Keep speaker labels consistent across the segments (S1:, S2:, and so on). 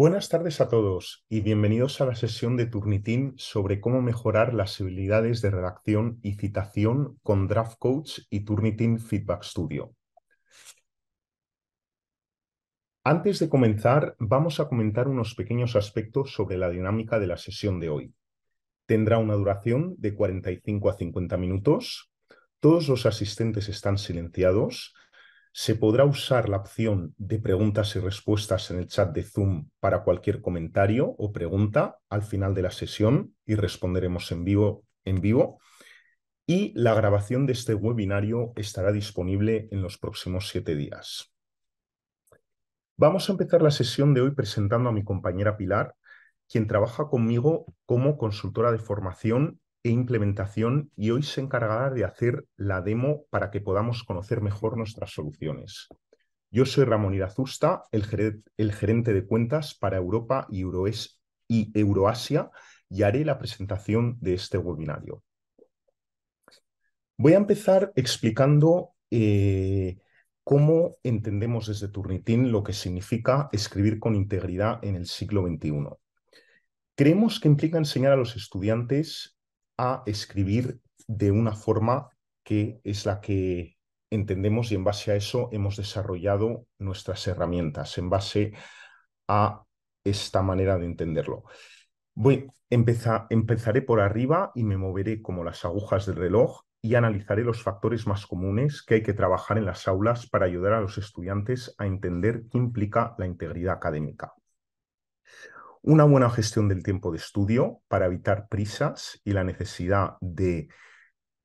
S1: Buenas tardes a todos y bienvenidos a la sesión de Turnitin sobre cómo mejorar las habilidades de redacción y citación con Draft Coach y Turnitin Feedback Studio. Antes de comenzar, vamos a comentar unos pequeños aspectos sobre la dinámica de la sesión de hoy. Tendrá una duración de 45 a 50 minutos. Todos los asistentes están silenciados se podrá usar la opción de preguntas y respuestas en el chat de Zoom para cualquier comentario o pregunta al final de la sesión y responderemos en vivo. En vivo. Y la grabación de este webinario estará disponible en los próximos siete días. Vamos a empezar la sesión de hoy presentando a mi compañera Pilar, quien trabaja conmigo como consultora de formación e implementación y hoy se encargará de hacer la demo para que podamos conocer mejor nuestras soluciones. Yo soy Ramón Irazusta, el, gerente de cuentas para Europa y, Euroes y Euroasia y haré la presentación de este webinario. Voy a empezar explicando eh, cómo entendemos desde Turnitin lo que significa escribir con integridad en el siglo XXI. Creemos que implica enseñar a los estudiantes a escribir de una forma que es la que entendemos y en base a eso hemos desarrollado nuestras herramientas, en base a esta manera de entenderlo. Voy, empezaré por arriba y me moveré como las agujas del reloj y analizaré los factores más comunes que hay que trabajar en las aulas para ayudar a los estudiantes a entender qué implica la integridad académica una buena gestión del tiempo de estudio para evitar prisas y la necesidad de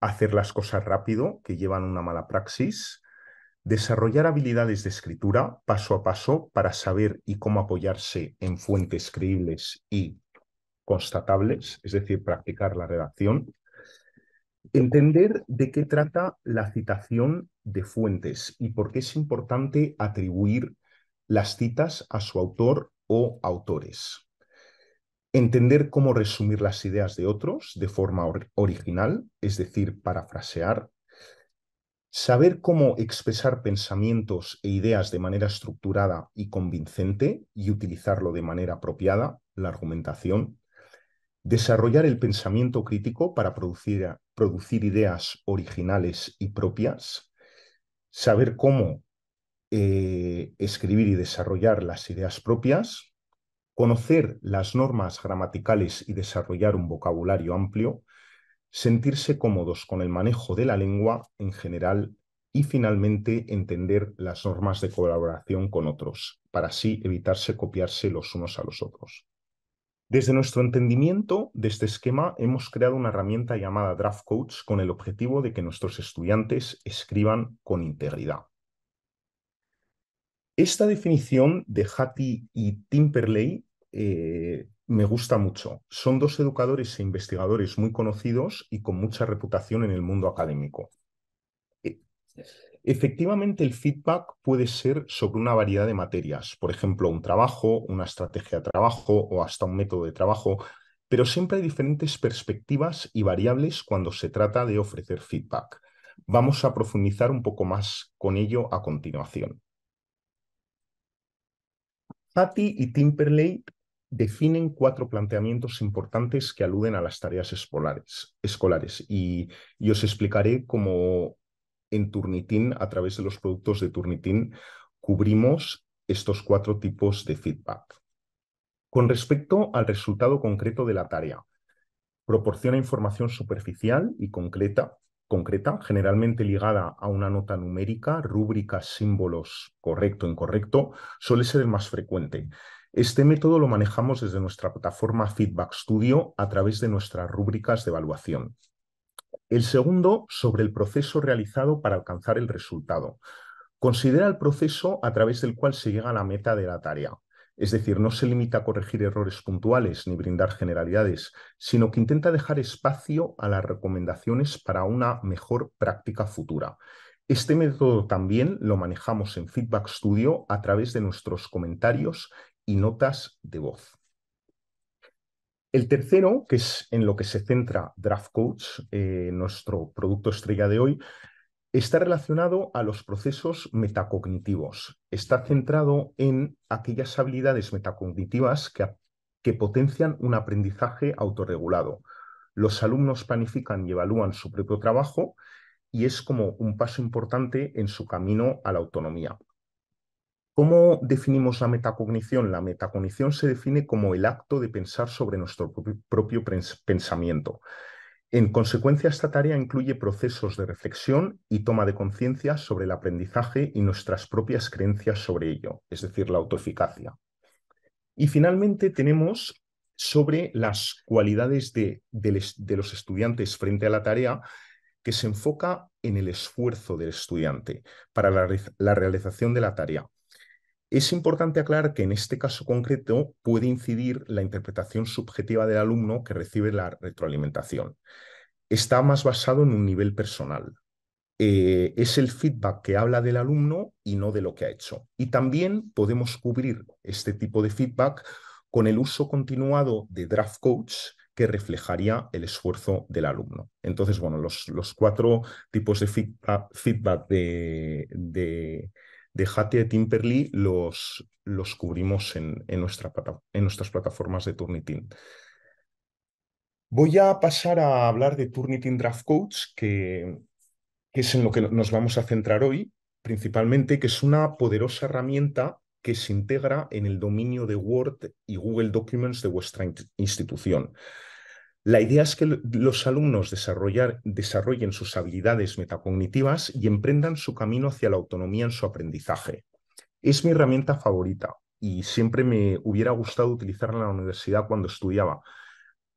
S1: hacer las cosas rápido, que llevan una mala praxis, desarrollar habilidades de escritura paso a paso para saber y cómo apoyarse en fuentes creíbles y constatables, es decir, practicar la redacción, entender de qué trata la citación de fuentes y por qué es importante atribuir las citas a su autor o autores entender cómo resumir las ideas de otros de forma original, es decir, parafrasear, saber cómo expresar pensamientos e ideas de manera estructurada y convincente y utilizarlo de manera apropiada, la argumentación, desarrollar el pensamiento crítico para producir, producir ideas originales y propias, saber cómo eh, escribir y desarrollar las ideas propias, conocer las normas gramaticales y desarrollar un vocabulario amplio, sentirse cómodos con el manejo de la lengua en general y finalmente entender las normas de colaboración con otros, para así evitarse copiarse los unos a los otros. Desde nuestro entendimiento de este esquema, hemos creado una herramienta llamada Draft con el objetivo de que nuestros estudiantes escriban con integridad. Esta definición de Hattie y Timperley eh, me gusta mucho. Son dos educadores e investigadores muy conocidos y con mucha reputación en el mundo académico. E, efectivamente, el feedback puede ser sobre una variedad de materias, por ejemplo, un trabajo, una estrategia de trabajo o hasta un método de trabajo, pero siempre hay diferentes perspectivas y variables cuando se trata de ofrecer feedback. Vamos a profundizar un poco más con ello a continuación. Patty y Timperley definen cuatro planteamientos importantes que aluden a las tareas escolares, y, y os explicaré cómo en Turnitin, a través de los productos de Turnitin, cubrimos estos cuatro tipos de feedback. Con respecto al resultado concreto de la tarea, proporciona información superficial y concreta concreta, generalmente ligada a una nota numérica, rúbricas, símbolos, correcto, incorrecto, suele ser el más frecuente. Este método lo manejamos desde nuestra plataforma Feedback Studio a través de nuestras rúbricas de evaluación. El segundo, sobre el proceso realizado para alcanzar el resultado. Considera el proceso a través del cual se llega a la meta de la tarea. Es decir, no se limita a corregir errores puntuales ni brindar generalidades, sino que intenta dejar espacio a las recomendaciones para una mejor práctica futura. Este método también lo manejamos en Feedback Studio a través de nuestros comentarios y notas de voz. El tercero, que es en lo que se centra Draft Coach, eh, nuestro producto estrella de hoy, Está relacionado a los procesos metacognitivos. Está centrado en aquellas habilidades metacognitivas que, que potencian un aprendizaje autorregulado. Los alumnos planifican y evalúan su propio trabajo y es como un paso importante en su camino a la autonomía. ¿Cómo definimos la metacognición? La metacognición se define como el acto de pensar sobre nuestro propio pensamiento. En consecuencia, esta tarea incluye procesos de reflexión y toma de conciencia sobre el aprendizaje y nuestras propias creencias sobre ello, es decir, la autoeficacia. Y finalmente tenemos sobre las cualidades de, los estudiantes frente a la tarea, que se enfoca en el esfuerzo del estudiante para la realización de la tarea, es importante aclarar que en este caso concreto puede incidir la interpretación subjetiva del alumno que recibe la retroalimentación. Está más basado en un nivel personal. Eh, es el feedback que habla del alumno y no de lo que ha hecho. Y también podemos cubrir este tipo de feedback con el uso continuado de draft coach que reflejaría el esfuerzo del alumno. Entonces, bueno, los, cuatro tipos de feedback, de de timberly Timperly los, los cubrimos en, nuestra, en nuestras plataformas de Turnitin. Voy a pasar a hablar de Turnitin Draft Coach, que, que es en lo que nos vamos a centrar hoy, principalmente, que es una poderosa herramienta que se integra en el dominio de Word y Google Documents de vuestra institución. La idea es que los alumnos desarrollen sus habilidades metacognitivas y emprendan su camino hacia la autonomía en su aprendizaje. Es mi herramienta favorita y siempre me hubiera gustado utilizarla en la universidad cuando estudiaba,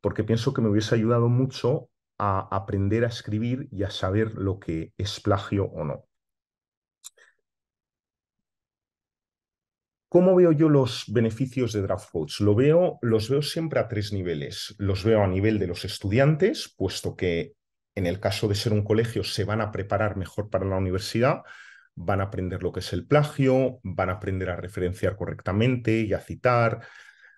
S1: porque pienso que me hubiese ayudado mucho a aprender a escribir y a saber lo que es plagio o no. ¿Cómo veo yo los beneficios de DraftCoach? Lo veo, los veo siempre a tres niveles. Los veo a nivel de los estudiantes, puesto que en el caso de ser un colegio se van a preparar mejor para la universidad, van a aprender lo que es el plagio, van a aprender a referenciar correctamente y a citar,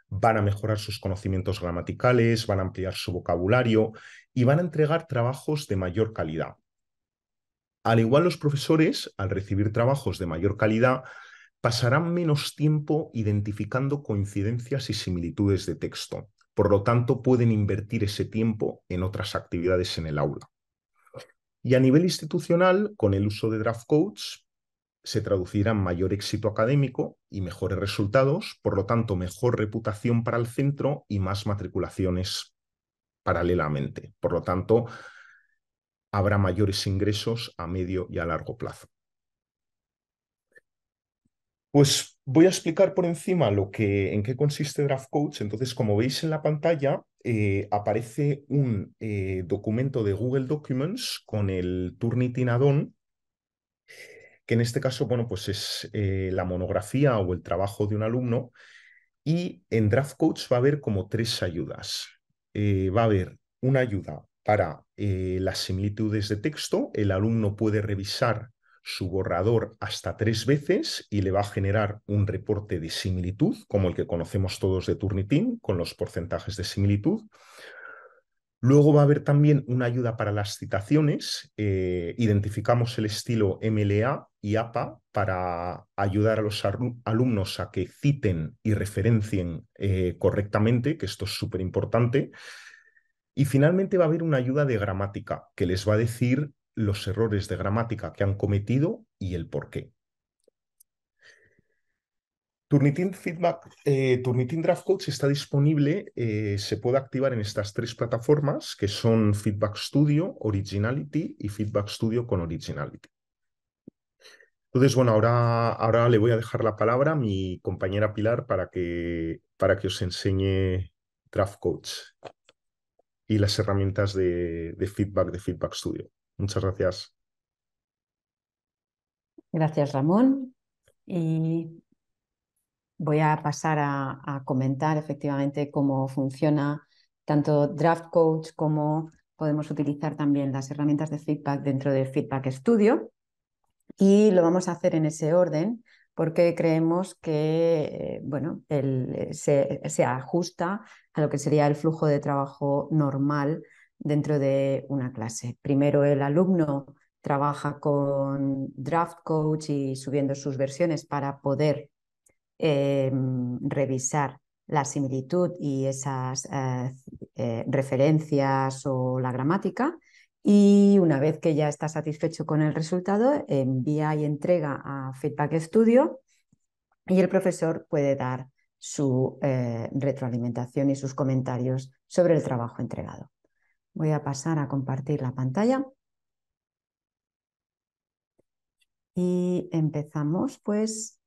S1: van a mejorar sus conocimientos gramaticales, van a ampliar su vocabulario y van a entregar trabajos de mayor calidad. Al igual los profesores, al recibir trabajos de mayor calidad, pasarán menos tiempo identificando coincidencias y similitudes de texto. Por lo tanto, pueden invertir ese tiempo en otras actividades en el aula. Y a nivel institucional, con el uso de draft codes, se traducirá mayor éxito académico y mejores resultados, por lo tanto, mejor reputación para el centro y más matriculaciones paralelamente. Por lo tanto, habrá mayores ingresos a medio y a largo plazo. Pues voy a explicar por encima lo que, en qué consiste Draft Coach. Entonces, como veis en la pantalla, eh, aparece un eh, documento de Google Documents con el Turnitin add-on, que en este caso, bueno, pues es eh, la monografía o el trabajo de un alumno. Y en Draft Coach va a haber como tres ayudas. va a haber una ayuda para las similitudes de texto. El alumno puede revisar su borrador hasta tres veces y le va a generar un reporte de similitud, como el que conocemos todos de Turnitin, con los porcentajes de similitud. Luego va a haber también una ayuda para las citaciones. Eh, identificamos el estilo MLA y APA para ayudar a los alumnos a que citen y referencien eh, correctamente, que esto es súper importante. Y finalmente va a haber una ayuda de gramática que les va a decir los errores de gramática que han cometido y el por qué. Turnitin Feedback, eh, Turnitin Draft Coach está disponible, eh, se puede activar en estas tres plataformas que son Feedback Studio, Originality y Feedback Studio con Originality. Entonces, bueno, ahora, ahora le voy a dejar la palabra a mi compañera Pilar para que, para que os enseñe Draft Coach y las herramientas de, de feedback de Feedback Studio. Muchas gracias.
S2: Gracias, Ramón. Y voy a pasar a, comentar efectivamente cómo funciona tanto Draft Coach como podemos utilizar también las herramientas de feedback dentro de Feedback Studio. Y lo vamos a hacer en ese orden porque creemos que eh, bueno, eh, se, se, ajusta a lo que sería el flujo de trabajo normal dentro de una clase. Primero el alumno trabaja con draft coach y subiendo sus versiones para poder em, revisar la similitud y esas eh, eh, referencias o la gramática. Y una vez que ya está satisfecho con el resultado, envía y entrega a Feedback Studio y el profesor puede dar su eh, retroalimentación y sus comentarios sobre el trabajo entregado. Voy a pasar a compartir la pantalla. Y empezamos, pues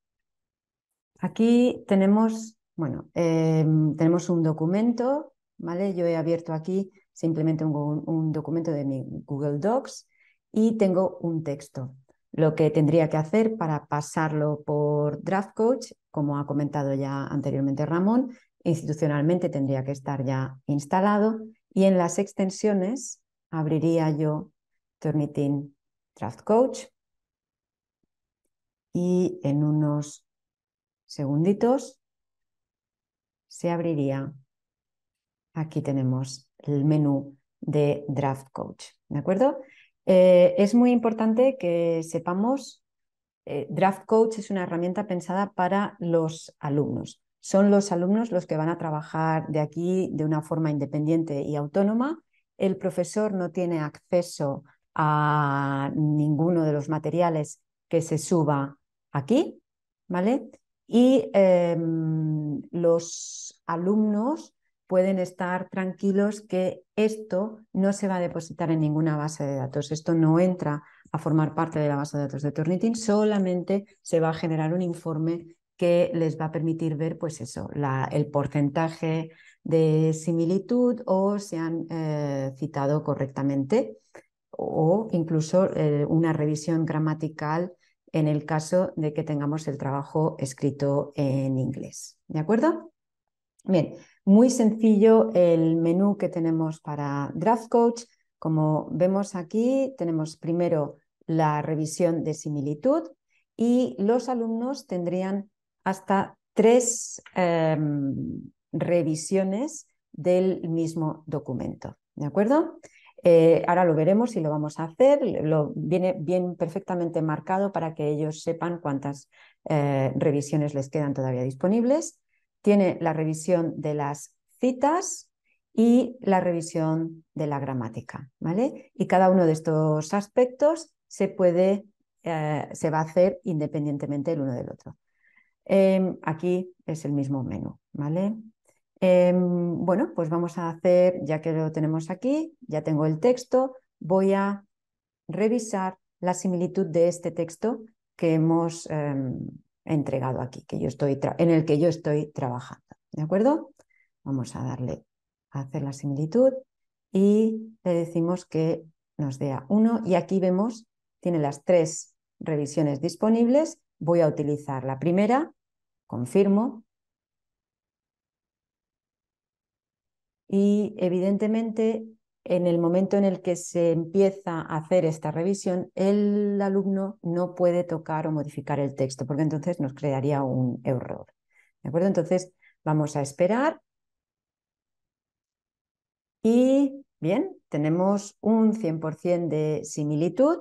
S2: aquí tenemos, bueno, em, tenemos un documento, ¿vale? Yo he abierto aquí simplemente un, un documento de mi Google Docs y tengo un texto. Lo que tendría que hacer para pasarlo por Draft Coach, como ha comentado ya anteriormente Ramón, institucionalmente tendría que estar ya instalado y en las extensiones abriría yo Turnitin Draft Coach. Y en unos segunditos se abriría. Aquí tenemos el menú de Draft Coach. ¿De acuerdo? Eh, es muy importante que sepamos, eh, Draft Coach es una herramienta pensada para los alumnos son los alumnos los que van a trabajar de aquí de una forma independiente y autónoma. El profesor no tiene acceso a ninguno de los materiales que se suba aquí, ¿vale? Y em, los alumnos pueden estar tranquilos que esto no se va a depositar en ninguna base de datos. Esto no entra a formar parte de la base de datos de Turnitin, solamente se va a generar un informe que les va a permitir ver, pues eso, el porcentaje de similitud o se han eh, citado correctamente o incluso eh, una revisión gramatical en el caso de que tengamos el trabajo escrito en inglés. ¿De acuerdo? Bien, muy sencillo el menú que tenemos para Draft Coach. Como vemos aquí, tenemos primero la revisión de similitud y los alumnos tendrían hasta tres em, revisiones del mismo documento. ¿De acuerdo? Eh, ahora lo veremos y lo vamos a hacer. Lo, viene bien perfectamente marcado para que ellos sepan cuántas eh, revisiones les quedan todavía disponibles. Tiene la revisión de las citas y la revisión de la gramática. ¿vale? Y cada uno de estos aspectos se puede, eh, se va a hacer independientemente el uno del otro. Em, aquí es el mismo menú, ¿vale? Em, bueno, pues vamos a hacer, ya que lo tenemos aquí, ya tengo el texto, voy a revisar la similitud de este texto que hemos em, entregado aquí, que yo estoy en el que yo estoy trabajando, ¿de acuerdo? Vamos a darle a hacer la similitud y le decimos que nos dé a y aquí vemos, tiene las tres revisiones disponibles voy a utilizar. La primera, confirmo. Y evidentemente, en el momento en el que se empieza a hacer esta revisión, el alumno no puede tocar o modificar el texto, porque entonces nos crearía un error. ¿De acuerdo? Entonces, vamos a esperar. Y bien, tenemos un 100% de similitud,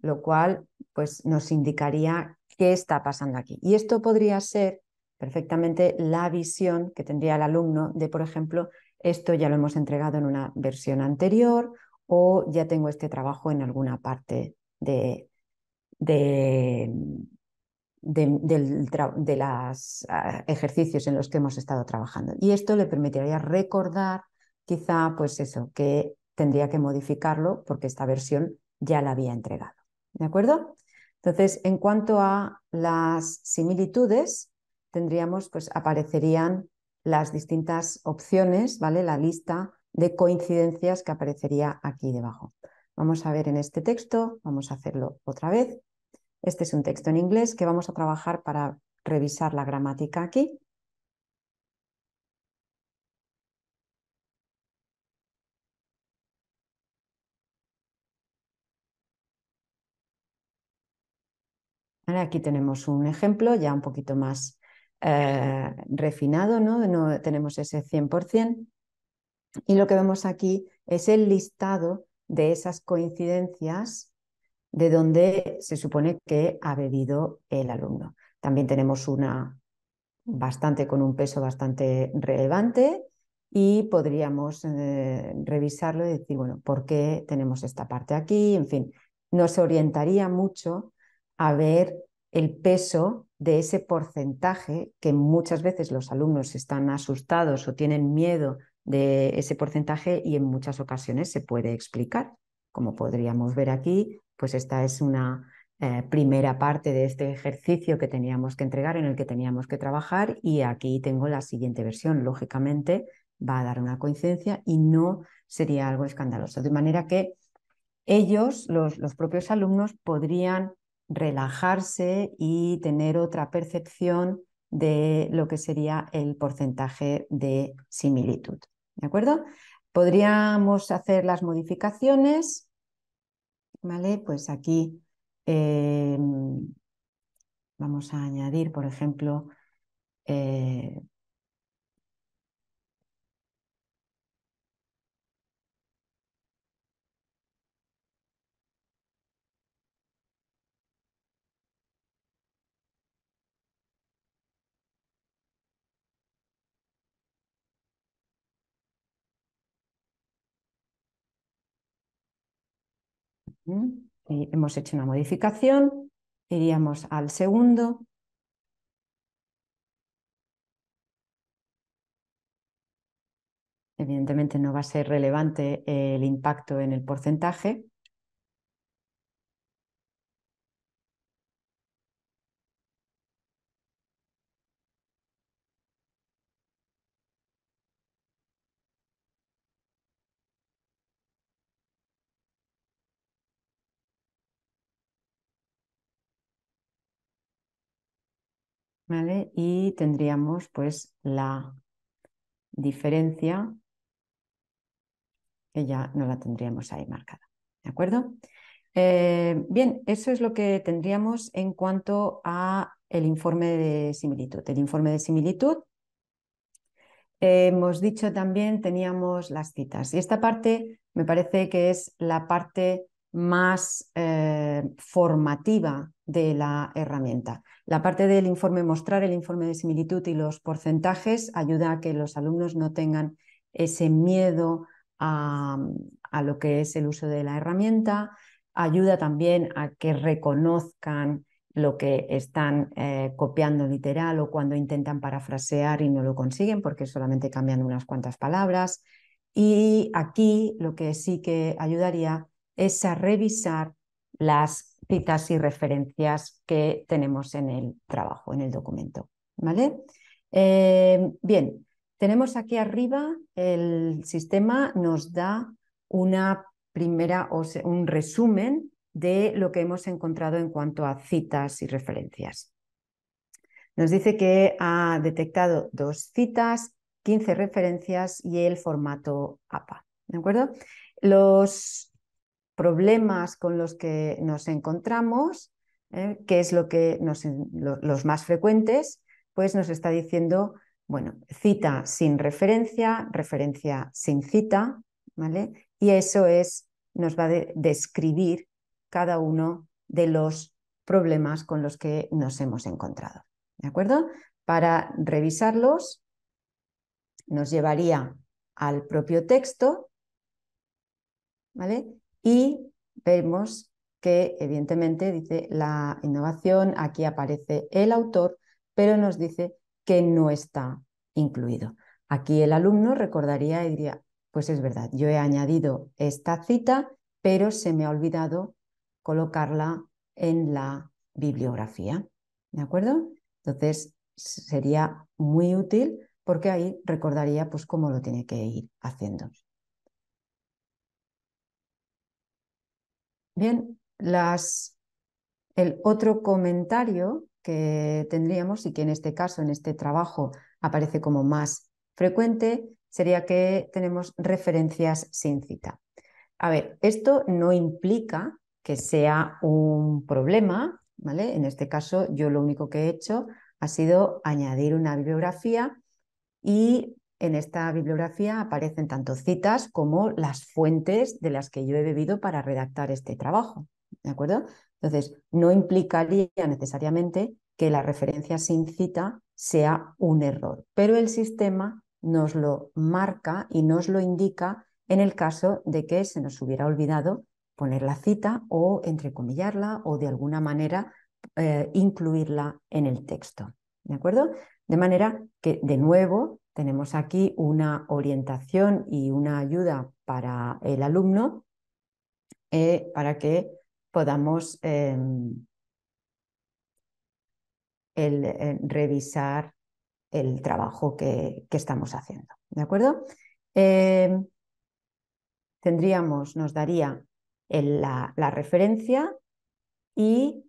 S2: lo cual pues, nos indicaría ¿Qué está pasando aquí? Y esto podría ser perfectamente la visión que tendría el alumno de, por ejemplo, esto ya lo hemos entregado en una versión anterior o ya tengo este trabajo en alguna parte de, los ah, ejercicios en los que hemos estado trabajando. Y esto le permitiría recordar quizá pues eso, que tendría que modificarlo porque esta versión ya la había entregado. ¿De acuerdo? Entonces, en cuanto a las similitudes, tendríamos, pues aparecerían las distintas opciones, ¿vale? La lista de coincidencias que aparecería aquí debajo. Vamos a ver en este texto, vamos a hacerlo otra vez. Este es un texto en inglés que vamos a trabajar para revisar la gramática aquí. aquí tenemos un ejemplo ya un poquito más eh, refinado, ¿no? tenemos ese 100%. Y lo que vemos aquí es el listado de esas coincidencias de donde se supone que ha bebido el alumno. También tenemos una bastante con un peso bastante relevante y podríamos eh, revisarlo y decir, bueno, ¿por qué tenemos esta parte aquí? En fin, nos orientaría mucho a ver el peso de ese porcentaje que muchas veces los alumnos están asustados o tienen miedo de ese porcentaje y en muchas ocasiones se puede explicar. Como podríamos ver aquí, pues esta es una eh, primera parte de este ejercicio que teníamos que entregar, en el que teníamos que trabajar y aquí tengo la siguiente versión. Lógicamente va a dar una coincidencia y no sería algo escandaloso. De manera que ellos, los, los propios alumnos, podrían relajarse y tener otra percepción de lo que sería el porcentaje de similitud. ¿De acuerdo? Podríamos hacer las modificaciones. ¿Vale? Pues aquí eh, vamos a añadir, por ejemplo, eh, Eh, hemos hecho una modificación, iríamos al segundo. Evidentemente no va a ser relevante el impacto en el porcentaje, Y tendríamos pues la diferencia que ya no la tendríamos ahí marcada, ¿de acuerdo? Eh, bien, eso es lo que tendríamos en cuanto a el informe de similitud. El informe de similitud, hemos dicho también, teníamos las citas. Y esta parte me parece que es la parte más eh, formativa de la herramienta. La parte del informe mostrar, el informe de similitud y los porcentajes ayuda a que los alumnos no tengan ese miedo a, lo que es el uso de la herramienta, ayuda también a que reconozcan lo que están eh, copiando literal o cuando intentan parafrasear y no lo consiguen porque solamente cambian unas cuantas palabras. Y aquí lo que sí que ayudaría es a revisar las citas y referencias que tenemos en el trabajo, en el documento. ¿Vale? Eh, bien, tenemos aquí arriba el sistema nos da una primera o un resumen de lo que hemos encontrado en cuanto a citas y referencias. Nos dice que ha detectado dos citas, 15 referencias y el formato APA. ¿De acuerdo? Los problemas con los que nos encontramos, eh, que es lo que nos, los más frecuentes, pues nos está diciendo, bueno, cita sin referencia, referencia sin cita, ¿vale? Y eso es, nos va a describir cada uno de los problemas con los que nos hemos encontrado. ¿De acuerdo? Para revisarlos, nos llevaría al propio texto, ¿vale? Y vemos que evidentemente dice la innovación, aquí aparece el autor, pero nos dice que no está incluido. Aquí el alumno recordaría y diría, pues es verdad, yo he añadido esta cita, pero se me ha olvidado colocarla en la bibliografía. ¿De acuerdo? Entonces sería muy útil porque ahí recordaría pues cómo lo tiene que ir haciendo. Bien, el otro comentario que tendríamos y que en este caso, en este trabajo, aparece como más frecuente, sería que tenemos referencias sin cita. A ver, esto no implica que sea un problema, ¿vale? En este caso, yo lo único que he hecho ha sido añadir una bibliografía y en esta bibliografía aparecen tanto citas como las fuentes de las que yo he bebido para redactar este trabajo. ¿De acuerdo? Entonces, no implicaría necesariamente que la referencia sin cita sea un error, pero el sistema nos lo marca y nos lo indica en el caso de que se nos hubiera olvidado poner la cita o entrecomillarla o de alguna manera eh, incluirla en el texto. ¿De acuerdo? De manera que, de nuevo, tenemos aquí una orientación y una ayuda para el alumno eh, para que podamos em, eh, revisar el trabajo que, estamos haciendo. ¿De acuerdo? Em, tendríamos, nos daría la, la referencia y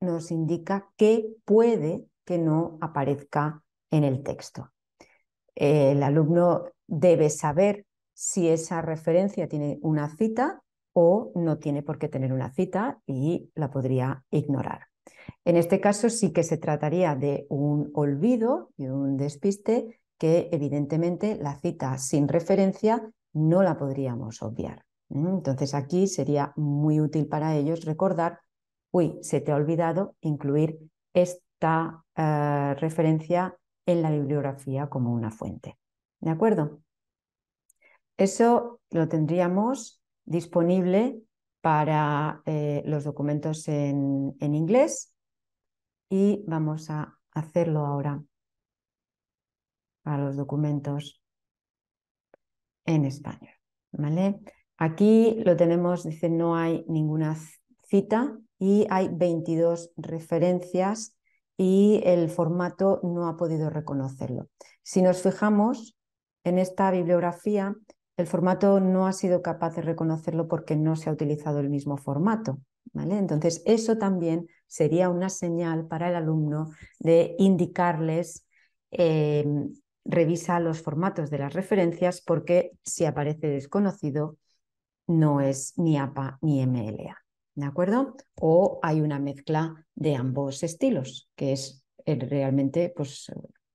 S2: nos indica qué puede que no aparezca en el texto el alumno debe saber si esa referencia tiene una cita o no tiene por qué tener una cita y la podría ignorar. En este caso sí que se trataría de un olvido y un despiste que evidentemente la cita sin referencia no la podríamos obviar. Entonces aquí sería muy útil para ellos recordar, uy, se te ha olvidado incluir esta eh, referencia en la bibliografía como una fuente. ¿De acuerdo? Eso lo tendríamos disponible para eh, los documentos en, inglés y vamos a hacerlo ahora para los documentos en español. ¿vale? Aquí lo tenemos, dice, no hay ninguna cita y hay 22 referencias y el formato no ha podido reconocerlo. Si nos fijamos en esta bibliografía, el formato no ha sido capaz de reconocerlo porque no se ha utilizado el mismo formato. ¿vale? Entonces, eso también sería una señal para el alumno de indicarles, eh, revisa los formatos de las referencias porque si aparece desconocido, no es ni APA ni MLA. ¿de acuerdo? O hay una mezcla de ambos estilos, que es eh, realmente, pues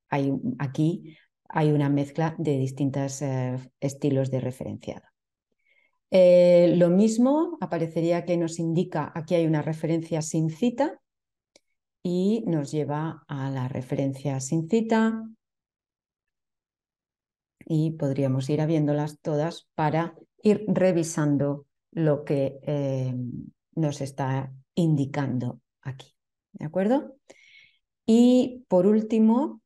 S2: hay, aquí hay una mezcla de distintos eh, estilos de referenciado. Eh, lo mismo aparecería que nos indica aquí hay una referencia sin cita y nos lleva a la referencia sin cita y podríamos ir abriéndolas todas para ir revisando lo que, nos está indicando aquí. ¿De acuerdo? Y por último,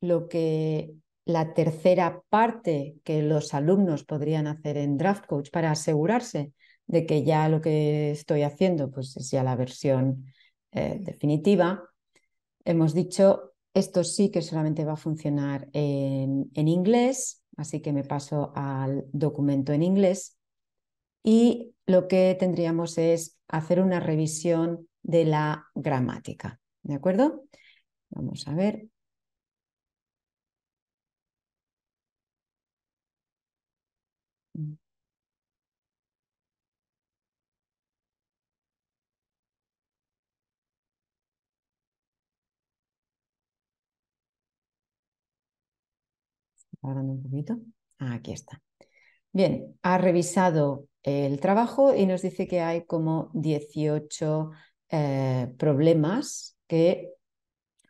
S2: lo que la tercera parte que los alumnos podrían hacer en Draft Coach para asegurarse de que ya lo que estoy haciendo pues es ya la versión eh, definitiva. Hemos dicho, esto sí que solamente va a funcionar en, en inglés, así que me paso al documento en inglés. Y lo que tendríamos es hacer una revisión de la gramática. ¿De acuerdo? Vamos a ver. un poquito. Ah, aquí está. Bien, ha revisado el trabajo y nos dice que hay como 18 eh, problemas que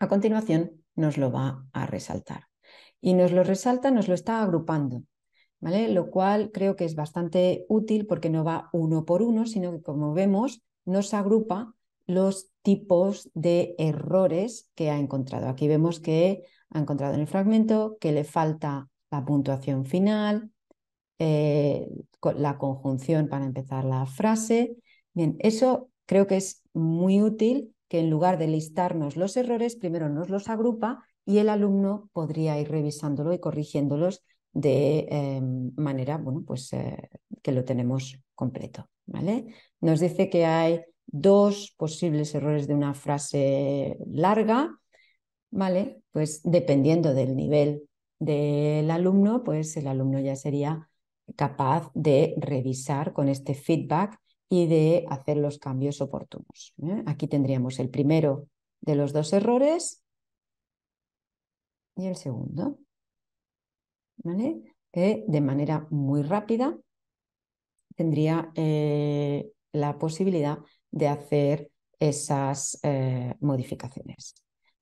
S2: a continuación nos lo va a resaltar. Y nos lo resalta, nos lo está agrupando, ¿vale? Lo cual creo que es bastante útil porque no va uno por uno, sino que como vemos nos agrupa los tipos de errores que ha encontrado. Aquí vemos que ha encontrado en el fragmento que le falta la puntuación final, eh, la conjunción para empezar la frase. Bien, eso creo que es muy útil que en lugar de listarnos los errores, primero nos los agrupa y el alumno podría ir revisándolo y corrigiéndolos de eh, manera bueno, pues, eh, que lo tenemos completo. ¿vale? Nos dice que hay dos posibles errores de una frase larga. ¿vale? Pues dependiendo del nivel del alumno, pues el alumno ya sería capaz de revisar con este feedback y de hacer los cambios oportunos. ¿eh? Aquí tendríamos el primero de los dos errores y el segundo. Que de manera muy rápida tendría eh, la posibilidad de hacer esas eh, modificaciones.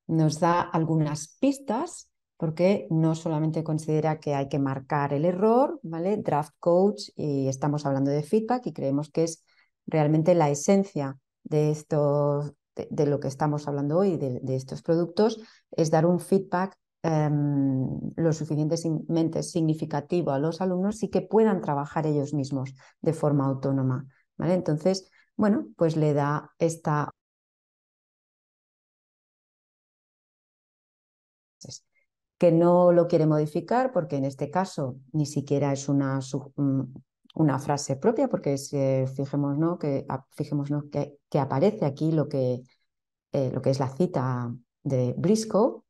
S2: Nos da algunas pistas porque no solamente considera que hay que marcar el error, ¿vale? Draft coach, y estamos hablando de feedback y creemos que es realmente la esencia de esto, de, lo que estamos hablando hoy, de, estos productos, es dar un feedback em, lo suficientemente significativo a los alumnos y que puedan trabajar ellos mismos de forma autónoma, ¿vale? Entonces, bueno, pues le da esta que no lo quiere modificar porque en este caso ni siquiera es una, mm, una frase propia, porque eh, fijémonos, ¿no? que, que, aparece aquí lo que, eh, lo que es la cita de Briscoe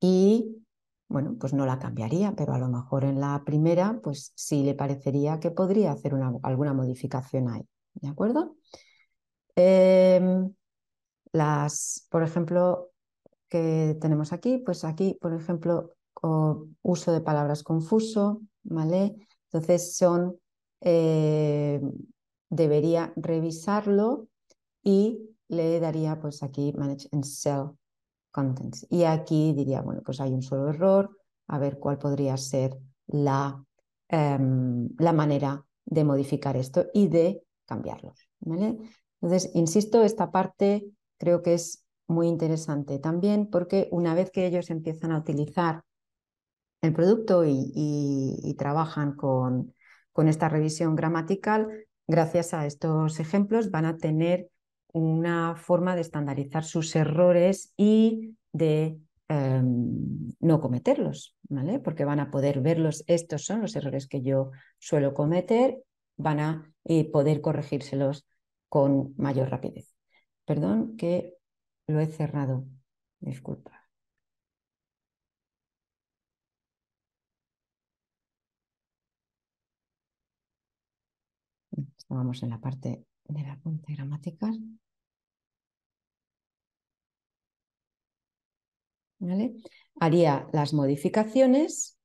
S2: y bueno, pues no la cambiaría, pero a lo mejor en la primera, pues sí le parecería que podría hacer una, alguna modificación ahí, ¿de acuerdo? Em, las, por ejemplo, que tenemos aquí, pues aquí, por ejemplo, uso de palabras confuso, ¿vale? Entonces son, eh, debería revisarlo y le daría pues aquí manage and sell contents. Y aquí diría, bueno, pues hay un solo error, a ver cuál podría ser la, em, la manera de modificar esto y de cambiarlo, ¿vale? Entonces, insisto, esta parte creo que es muy interesante también porque una vez que ellos empiezan a utilizar el producto y, trabajan con, con esta revisión gramatical, gracias a estos ejemplos van a tener una forma de estandarizar sus errores y de em, no cometerlos, ¿vale? Porque van a poder verlos, estos son los errores que yo suelo cometer, van a eh, poder corregírselos con mayor rapidez. Perdón que lo he cerrado. Disculpa. Estábamos en la parte de la punta gramatical. Haría las modificaciones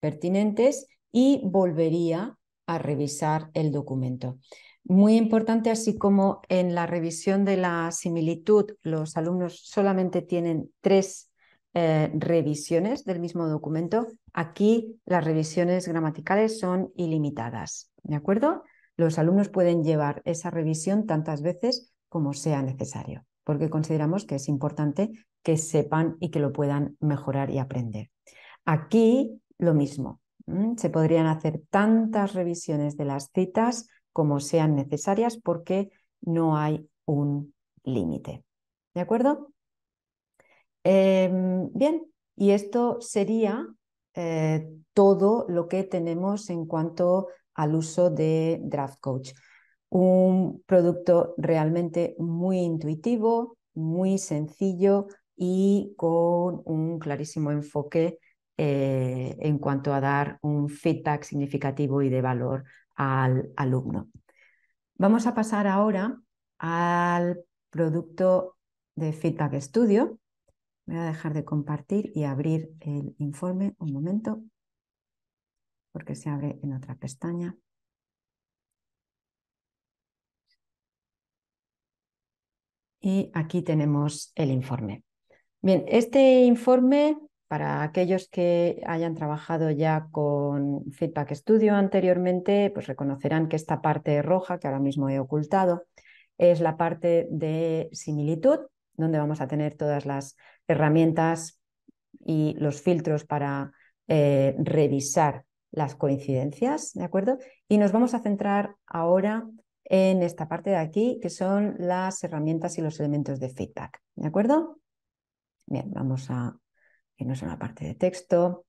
S2: pertinentes y volvería a revisar el documento. Muy importante, así como en la revisión de la similitud, los alumnos solamente tienen tres eh, revisiones del mismo documento, aquí las revisiones gramaticales son ilimitadas, ¿de acuerdo? Los alumnos pueden llevar esa revisión tantas veces como sea necesario, porque consideramos que es importante que sepan y que lo puedan mejorar y aprender. Aquí lo mismo, se podrían hacer tantas revisiones de las citas como sean necesarias porque no hay un límite. ¿De acuerdo? Em, bien, y esto sería eh, todo lo que tenemos en cuanto al uso de Draft Coach. Un producto realmente muy intuitivo, muy sencillo y con un clarísimo enfoque eh, en cuanto a dar un feedback significativo y de valor al alumno. Vamos a pasar ahora al producto de Feedback Studio. Voy a dejar de compartir y abrir el informe un momento porque se abre en otra pestaña. Y aquí tenemos el informe. Bien, este informe para aquellos que hayan trabajado ya con Feedback Studio anteriormente, pues reconocerán que esta parte roja, que ahora mismo he ocultado, es la parte de similitud, donde vamos a tener todas las herramientas y los filtros para eh, revisar las coincidencias, ¿de acuerdo? Y nos vamos a centrar ahora en esta parte de aquí, que son las herramientas y los elementos de feedback, ¿de acuerdo? Bien, vamos a que no es una parte de texto.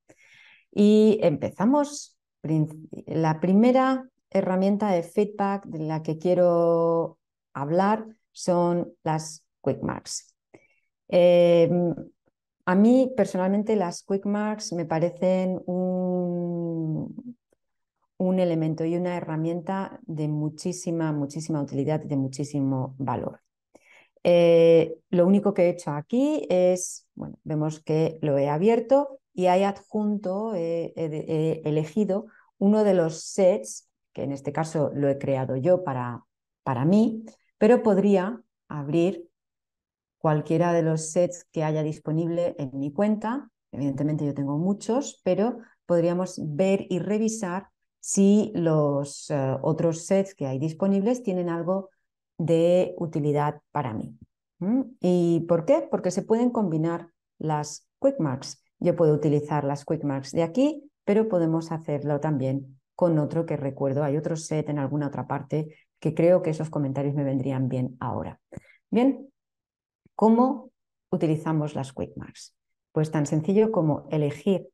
S2: Y empezamos. La primera herramienta de feedback de la que quiero hablar son las quick marks. Em, a mí personalmente las quick marks me parecen un, un elemento y una herramienta de muchísima, muchísima utilidad y de muchísimo valor. Eh, lo único que he hecho aquí es, bueno, vemos que lo he abierto y hay adjunto, eh, he, elegido uno de los sets, que en este caso lo he creado yo para, para mí, pero podría abrir cualquiera de los sets que haya disponible en mi cuenta. Evidentemente yo tengo muchos, pero podríamos ver y revisar si los eh, otros sets que hay disponibles tienen algo de utilidad para mí. ¿Y por qué? Porque se pueden combinar las quick marks. Yo puedo utilizar las quick marks de aquí, pero podemos hacerlo también con otro que recuerdo. Hay otro set en alguna otra parte que creo que esos comentarios me vendrían bien ahora. Bien, ¿cómo utilizamos las quick marks? Pues tan sencillo como elegir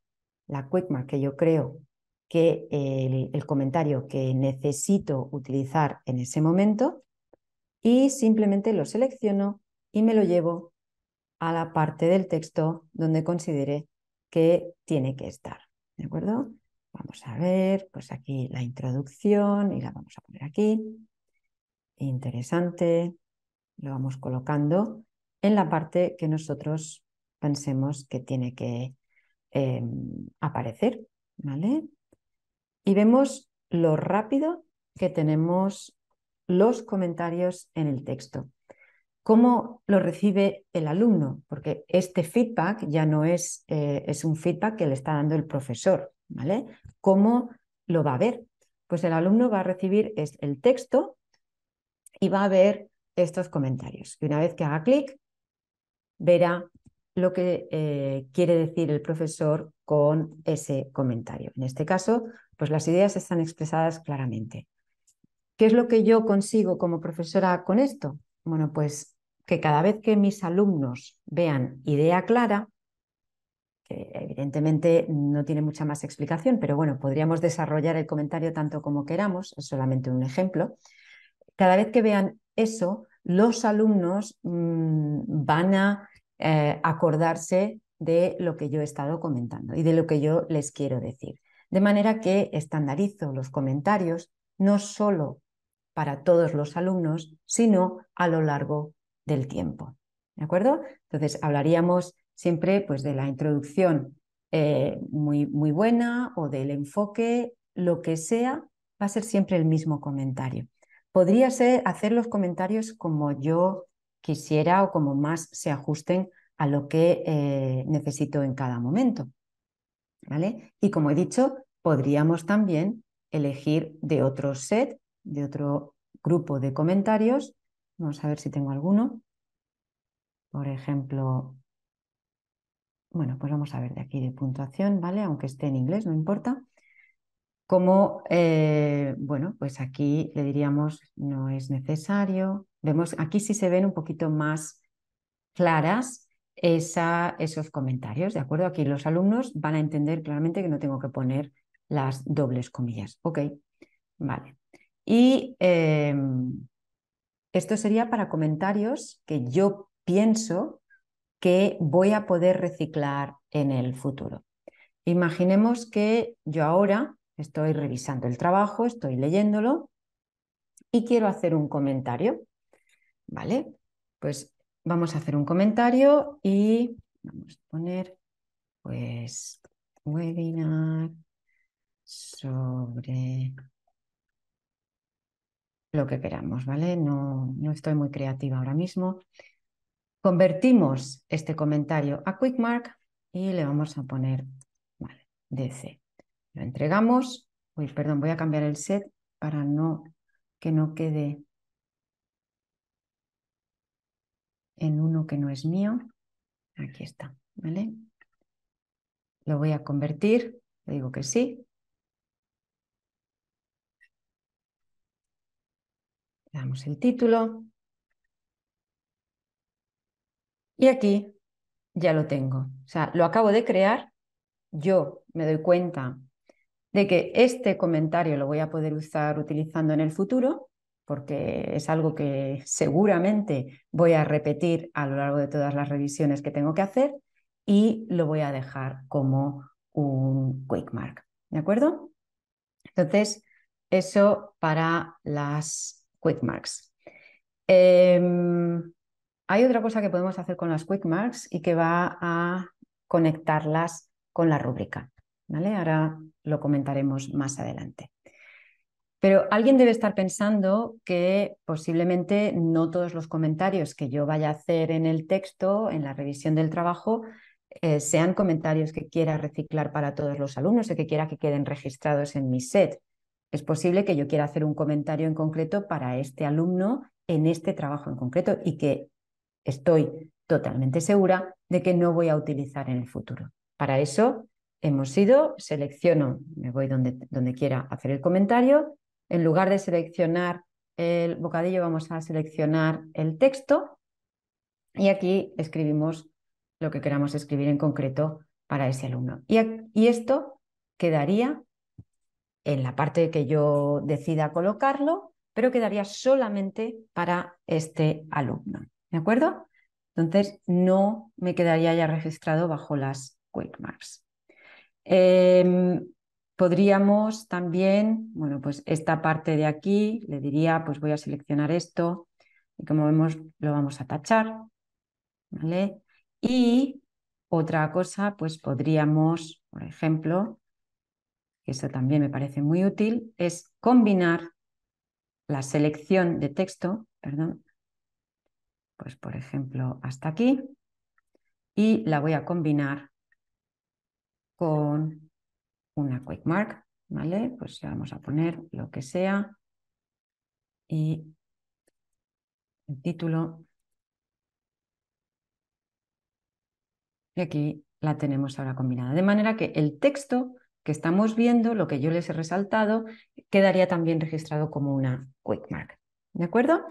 S2: la quick mark que yo creo que el comentario que necesito utilizar en ese momento y simplemente lo selecciono y me lo llevo a la parte del texto donde considere que tiene que estar. ¿De acuerdo? Vamos a ver, pues aquí la introducción y la vamos a poner aquí. Interesante. Lo vamos colocando en la parte que nosotros pensemos que tiene que eh, aparecer. ¿Vale? Y vemos lo rápido que tenemos los comentarios en el texto. ¿Cómo lo recibe el alumno? Porque este feedback ya no es, eh, es un feedback que le está dando el profesor, ¿vale? ¿Cómo lo va a ver? Pues el alumno va a recibir el texto y va a ver estos comentarios. Y una vez que haga clic, verá lo que eh, quiere decir el profesor con ese comentario. En este caso, pues las ideas están expresadas claramente. ¿Qué es lo que yo consigo como profesora con esto? Bueno, pues que cada vez que mis alumnos vean idea clara, que evidentemente no tiene mucha más explicación, pero bueno, podríamos desarrollar el comentario tanto como queramos, es solamente un ejemplo. Cada vez que vean eso, los alumnos mm, van a eh, acordarse de lo que yo he estado comentando y de lo que yo les quiero decir. De manera que estandarizo los comentarios no solo para todos los alumnos, sino a lo largo del tiempo. ¿De acuerdo? Entonces, hablaríamos siempre pues, de la introducción eh, muy, muy buena o del enfoque, lo que sea, va a ser siempre el mismo comentario. Podría ser hacer los comentarios como yo quisiera o como más se ajusten a lo que eh, necesito en cada momento. ¿Vale? Y como he dicho, podríamos también elegir de otro set de otro grupo de comentarios. Vamos a ver si tengo alguno. Por ejemplo, bueno, pues vamos a ver de aquí de puntuación, ¿vale? Aunque esté en inglés, no importa. Como, eh, bueno, pues aquí le diríamos no es necesario. Vemos, aquí si se ven un poquito más claras esa, esos comentarios, ¿de acuerdo? Aquí los alumnos van a entender claramente que no tengo que poner las dobles comillas. Ok, vale. Y eh, esto sería para comentarios que yo pienso que voy a poder reciclar en el futuro. Imaginemos que yo ahora estoy revisando el trabajo, estoy leyéndolo y quiero hacer un comentario. ¿Vale? Pues vamos a hacer un comentario y vamos a poner, pues, webinar sobre lo que queramos, ¿vale? No, no estoy muy creativa ahora mismo. Convertimos este comentario a QuickMark y le vamos a poner vale, DC. Lo entregamos. Uy, perdón, voy a cambiar el set para no que no quede en uno que no es mío. Aquí está, ¿vale? Lo voy a convertir, le digo que sí, Le damos el título. Y aquí ya lo tengo. O sea, lo acabo de crear. Yo me doy cuenta de que este comentario lo voy a poder usar utilizando en el futuro, porque es algo que seguramente voy a repetir a lo largo de todas las revisiones que tengo que hacer y lo voy a dejar como un quick mark. ¿De acuerdo? Entonces, eso para las quick marks. Em, hay otra cosa que podemos hacer con las quick marks y que va a conectarlas con la rúbrica. ¿vale? Ahora lo comentaremos más adelante. Pero alguien debe estar pensando que posiblemente no todos los comentarios que yo vaya a hacer en el texto, en la revisión del trabajo, eh, sean comentarios que quiera reciclar para todos los alumnos o que quiera que queden registrados en mi set es posible que yo quiera hacer un comentario en concreto para este alumno en este trabajo en concreto y que estoy totalmente segura de que no voy a utilizar en el futuro. Para eso hemos ido, selecciono, me voy donde, donde quiera hacer el comentario, en lugar de seleccionar el bocadillo vamos a seleccionar el texto y aquí escribimos lo que queramos escribir en concreto para ese alumno. Y, y esto quedaría en la parte que yo decida colocarlo, pero quedaría solamente para este alumno. ¿De acuerdo? Entonces, no me quedaría ya registrado bajo las Quick Marks. Em, podríamos también, bueno, pues esta parte de aquí, le diría, pues voy a seleccionar esto y como vemos lo vamos a tachar, ¿vale? Y otra cosa, pues podríamos, por ejemplo, que eso también me parece muy útil, es combinar la selección de texto, perdón, pues por ejemplo hasta aquí, y la voy a combinar con una quick mark, ¿vale? Pues ya vamos a poner lo que sea y el título. Y aquí la tenemos ahora combinada. De manera que el texto que estamos viendo, lo que yo les he resaltado, quedaría también registrado como una quick mark. ¿De acuerdo?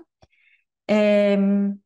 S2: Em,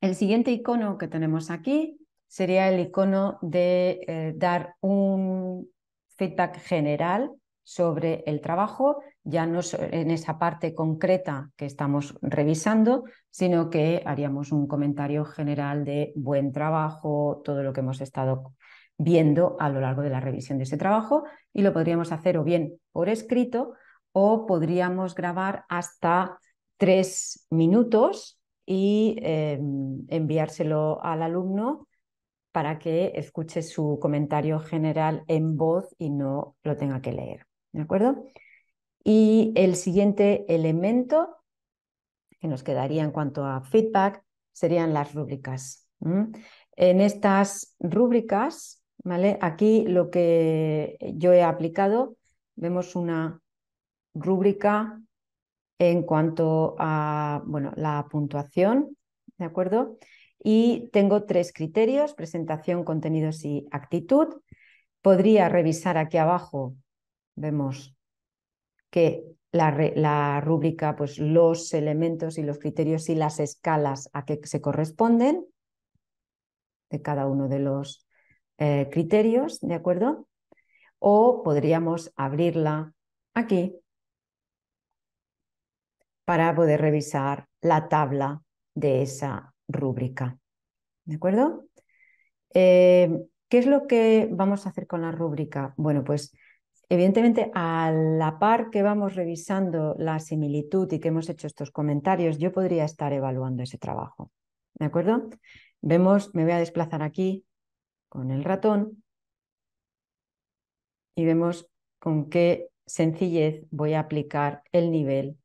S2: el siguiente icono que tenemos aquí sería el icono de eh, dar un feedback general sobre el trabajo, ya no en esa parte concreta que estamos revisando, sino que haríamos un comentario general de buen trabajo, todo lo que hemos estado viendo a lo largo de la revisión de ese trabajo y lo podríamos hacer o bien por escrito o podríamos grabar hasta tres minutos y em, enviárselo al alumno para que escuche su comentario general en voz y no lo tenga que leer. ¿De acuerdo? Y el siguiente elemento que nos quedaría en cuanto a feedback serían las rúbricas. En estas rúbricas Aquí lo que yo he aplicado, vemos una rúbrica en cuanto a bueno, la puntuación, ¿de acuerdo? Y tengo tres criterios, presentación, contenidos y actitud. Podría revisar aquí abajo, vemos que la, la rúbrica, pues los elementos y los criterios y las escalas a que se corresponden de cada uno de los eh, criterios, ¿de acuerdo? O podríamos abrirla aquí para poder revisar la tabla de esa rúbrica. ¿De acuerdo? Eh, ¿Qué es lo que vamos a hacer con la rúbrica? Bueno, pues evidentemente a la par que vamos revisando la similitud y que hemos hecho estos comentarios, yo podría estar evaluando ese trabajo. ¿De acuerdo? Vemos, me voy a desplazar aquí con el ratón y vemos con qué sencillez voy a aplicar el nivel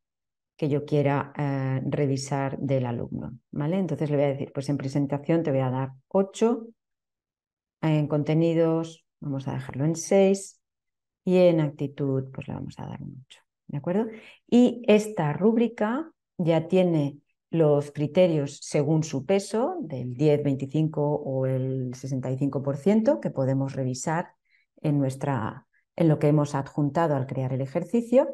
S2: que yo quiera eh, revisar del alumno. ¿vale? Entonces le voy a decir, pues en presentación te voy a dar 8, en contenidos vamos a dejarlo en 6 y en actitud pues le vamos a dar un 8. ¿De acuerdo? Y esta rúbrica ya tiene los criterios según su peso, del 10, 25 o el 65%, que podemos revisar en, nuestra, en lo que hemos adjuntado al crear el ejercicio.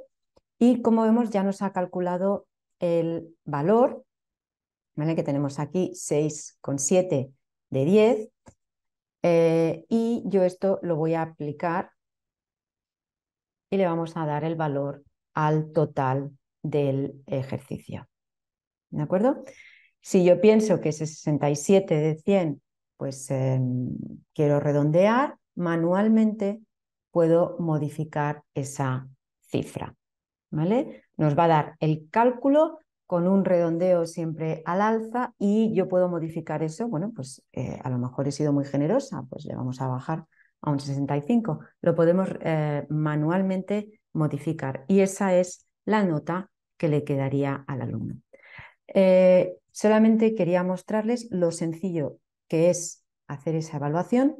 S2: Y como vemos, ya nos ha calculado el valor, que tenemos aquí 6,7 de 10. Eh, y yo esto lo voy a aplicar y le vamos a dar el valor al total del ejercicio. ¿De acuerdo? Si yo pienso que ese 67 de 100, pues em, quiero redondear, manualmente puedo modificar esa cifra. ¿Vale? Nos va a dar el cálculo con un redondeo siempre al alza y yo puedo modificar eso. Bueno, pues eh, a lo mejor he sido muy generosa, pues le vamos a bajar a un 65. Lo podemos eh, manualmente modificar y esa es la nota que le quedaría al alumno. Eh, solamente quería mostrarles lo sencillo que es hacer esa evaluación,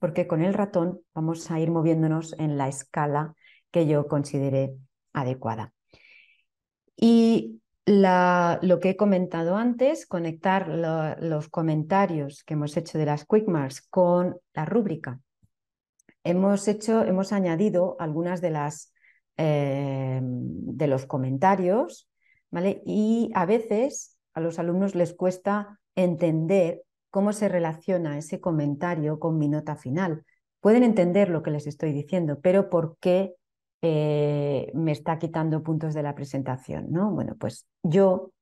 S2: porque con el ratón vamos a ir moviéndonos en la escala que yo considere adecuada. Y lo que he comentado antes, conectar los comentarios que hemos hecho de las quickmars con la rúbrica. Hemos, añadido algunas de las eh, de los comentarios y a veces a los alumnos les cuesta entender cómo se relaciona ese comentario con mi nota final. Pueden entender lo que les estoy diciendo, pero ¿por qué eh, me está quitando puntos de la presentación? ¿no? Bueno, pues yo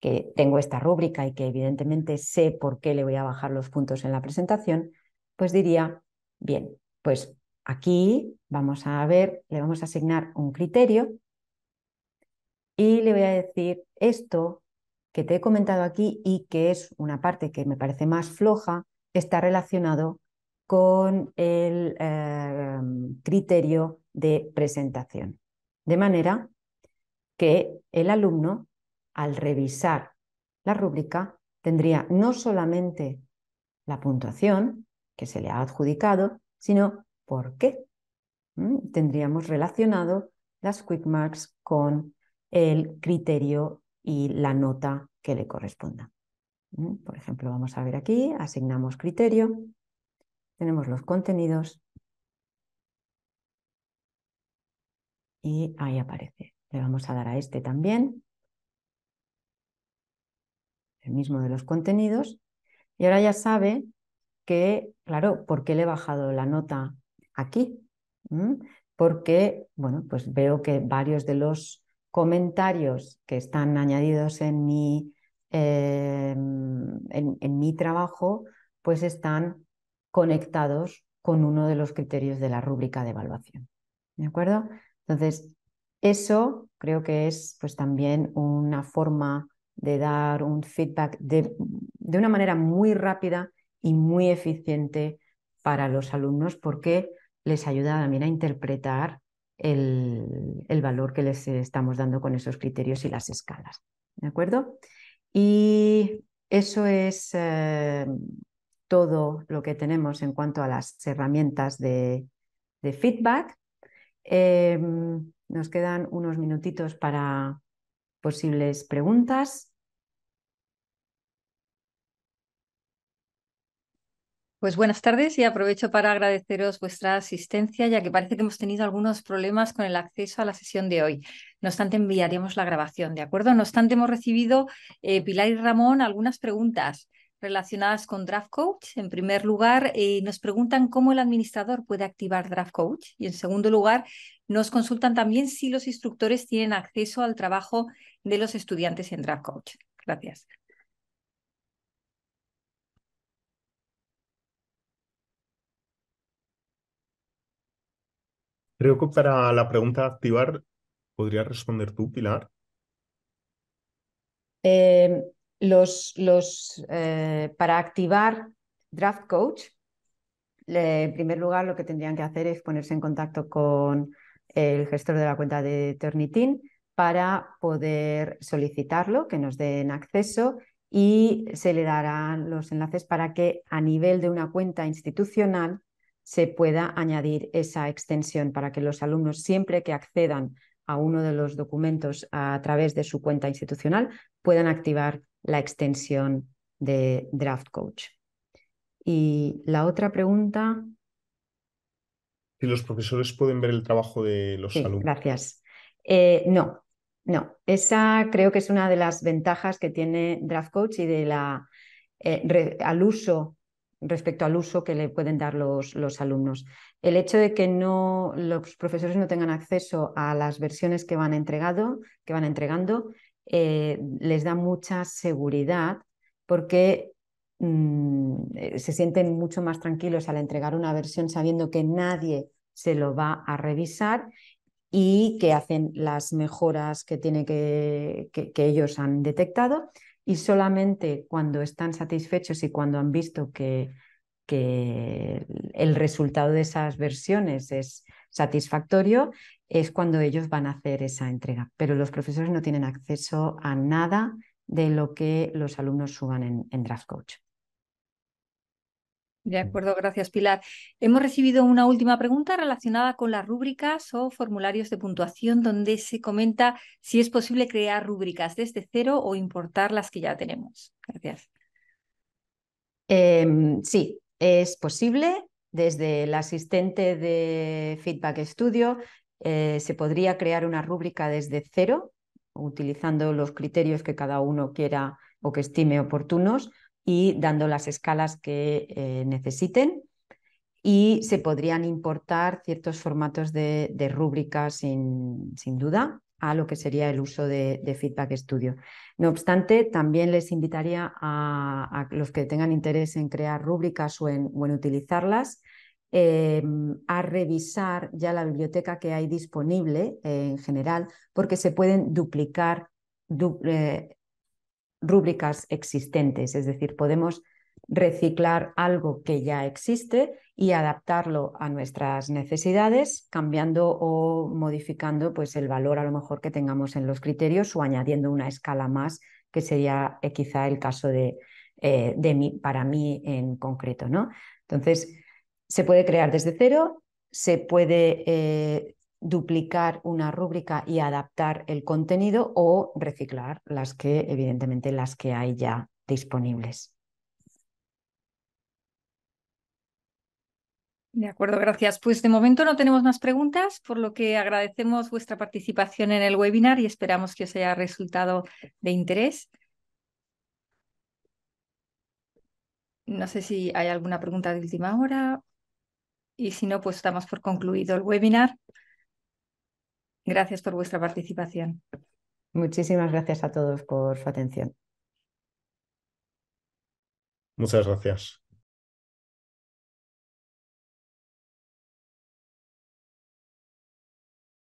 S2: que tengo esta rúbrica y que evidentemente sé por qué le voy a bajar los puntos en la presentación, pues diría, bien, pues aquí vamos a ver, le vamos a asignar un criterio y le voy a decir esto que te he comentado aquí y que es una parte que me parece más floja, está relacionado con el eh, criterio de presentación. De manera que el alumno, al revisar la rúbrica, tendría no solamente la puntuación que se le ha adjudicado, sino por qué. Tendríamos relacionado las quick marks con el criterio y la nota que le corresponda. Por ejemplo, vamos a ver aquí, asignamos criterio, tenemos los contenidos y ahí aparece. Le vamos a dar a este también, el mismo de los contenidos, y ahora ya sabe que, claro, ¿por qué le he bajado la nota aquí? Porque, bueno, pues veo que varios de los comentarios que están añadidos en mi, em, mi trabajo, pues están conectados con uno de los criterios de la rúbrica de evaluación. ¿De acuerdo? Entonces, eso creo que es pues también una forma de dar un feedback de, de, una manera muy rápida y muy eficiente para los alumnos porque les ayuda también a interpretar el, valor que les estamos dando con esos criterios y las escalas. ¿De acuerdo? Y eso es eh, todo lo que tenemos en cuanto a las herramientas de, feedback. Em, nos quedan unos minutitos
S3: para posibles preguntas. Pues buenas tardes y aprovecho para agradeceros vuestra asistencia, ya que parece que hemos tenido algunos problemas con el acceso a la sesión de hoy. No obstante, enviaremos la grabación, ¿de acuerdo? No obstante, hemos recibido, eh, Pilar y Ramón, algunas preguntas relacionadas con Draft Coach. En primer lugar, eh, nos preguntan cómo el administrador puede activar Draft Coach. Y en segundo lugar, nos consultan también si los instructores tienen acceso al trabajo de los estudiantes en Draft Coach. Gracias.
S1: Creo que para la pregunta de activar, ¿podrías responder tú, Pilar?
S2: Eh, los, los, eh, para activar Draft Coach, en primer lugar lo que tendrían que hacer es ponerse en contacto con el gestor de la cuenta de Turnitin para poder solicitarlo, que nos den acceso y se le darán los enlaces para que a nivel de una cuenta institucional se pueda añadir esa extensión para que los alumnos siempre que accedan a uno de los documentos a través de su cuenta institucional puedan activar la extensión de Draft Coach. Y la otra pregunta.
S1: Si los profesores pueden ver el trabajo de los alumnos? Gracias.
S2: Eh, no, no. Esa creo que es una de las ventajas que tiene Draft Coach y de la eh, al uso respecto al uso que le pueden dar los, los, alumnos. El hecho de que no, los profesores no tengan acceso a las versiones que van, entregado, que van entregando eh, les da mucha seguridad porque mm, se sienten mucho más tranquilos al entregar una versión sabiendo que nadie se lo va a revisar y que hacen las mejoras que, tiene que ellos han detectado y solamente cuando están satisfechos y cuando han visto que, el resultado de esas versiones es satisfactorio, es cuando ellos van a hacer esa entrega. Pero los profesores no tienen acceso a nada de lo que los alumnos suban en, en Draft
S3: de mm. acuerdo, gracias Pilar. Hemos recibido una última pregunta relacionada con las rúbricas o formularios de puntuación donde se comenta si es posible crear rúbricas desde cero o importar las que ya tenemos. Gracias.
S2: Em, sí, es posible. Desde el asistente de Feedback Studio eh, se podría crear una rúbrica desde cero utilizando los criterios que cada uno quiera o que estime oportunos y dando las escalas que eh, necesiten. Y se podrían importar ciertos formatos de, rúbricas sin, sin, duda a lo que sería el uso de, Feedback Studio. No obstante, también les invitaría a, los que tengan interés en crear rúbricas o en, utilizarlas, eh, a revisar ya la biblioteca que hay disponible eh, en general, porque se pueden duplicar rúbricas existentes, es decir, podemos reciclar algo que ya existe y adaptarlo a nuestras necesidades, cambiando o modificando pues, el valor a lo mejor que tengamos en los criterios o añadiendo una escala más, que sería eh, quizá el caso eh, de, mí, para mí en concreto. ¿no? Entonces, se puede crear desde cero, se puede eh, duplicar una rúbrica y adaptar el contenido o reciclar las que, evidentemente, las que hay ya disponibles.
S3: De acuerdo, gracias. Pues de momento no tenemos más preguntas, por lo que agradecemos vuestra participación en el webinar y esperamos que os haya resultado de interés. No sé si hay alguna pregunta de última hora y si no, pues estamos por concluido el webinar. Gracias por vuestra participación.
S2: Muchísimas gracias a todos por su atención.
S1: Muchas gracias.